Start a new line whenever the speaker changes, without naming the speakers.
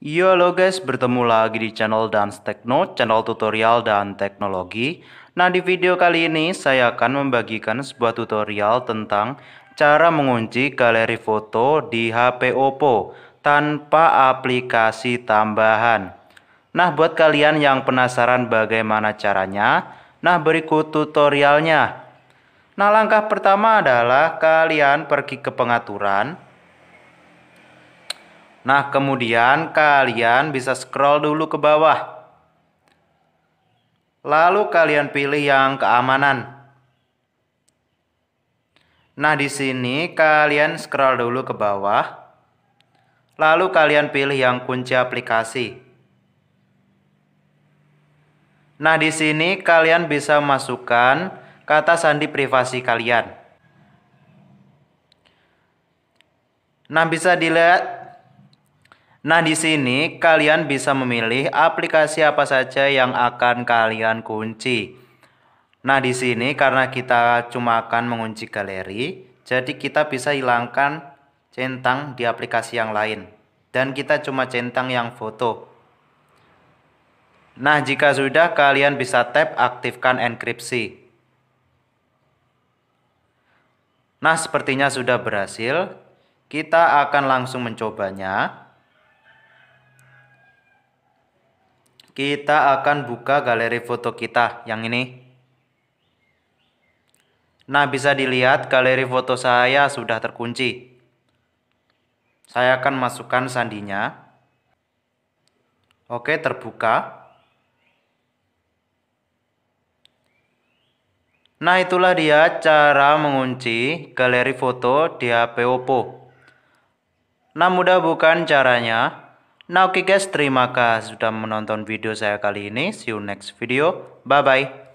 Yo iya halo guys, bertemu lagi di channel Dance Techno, channel tutorial dan teknologi. Nah di video kali ini saya akan membagikan sebuah tutorial tentang cara mengunci galeri foto di HP Oppo tanpa aplikasi tambahan. Nah buat kalian yang penasaran bagaimana caranya, nah berikut tutorialnya. Nah langkah pertama adalah kalian pergi ke pengaturan Nah, kemudian kalian bisa scroll dulu ke bawah. Lalu kalian pilih yang keamanan. Nah, di sini kalian scroll dulu ke bawah. Lalu kalian pilih yang kunci aplikasi. Nah, di sini kalian bisa masukkan kata sandi privasi kalian. Nah, bisa dilihat Nah, di sini kalian bisa memilih aplikasi apa saja yang akan kalian kunci. Nah, di sini karena kita cuma akan mengunci galeri, jadi kita bisa hilangkan centang di aplikasi yang lain dan kita cuma centang yang foto. Nah, jika sudah kalian bisa tap aktifkan enkripsi. Nah, sepertinya sudah berhasil. Kita akan langsung mencobanya. Kita akan buka galeri foto kita yang ini. Nah, bisa dilihat galeri foto saya sudah terkunci. Saya akan masukkan sandinya. Oke, terbuka. Nah, itulah dia cara mengunci galeri foto di HP Oppo. Nah, mudah bukan caranya? Nah oke okay guys, terima kasih sudah menonton video saya kali ini. See you next video. Bye-bye.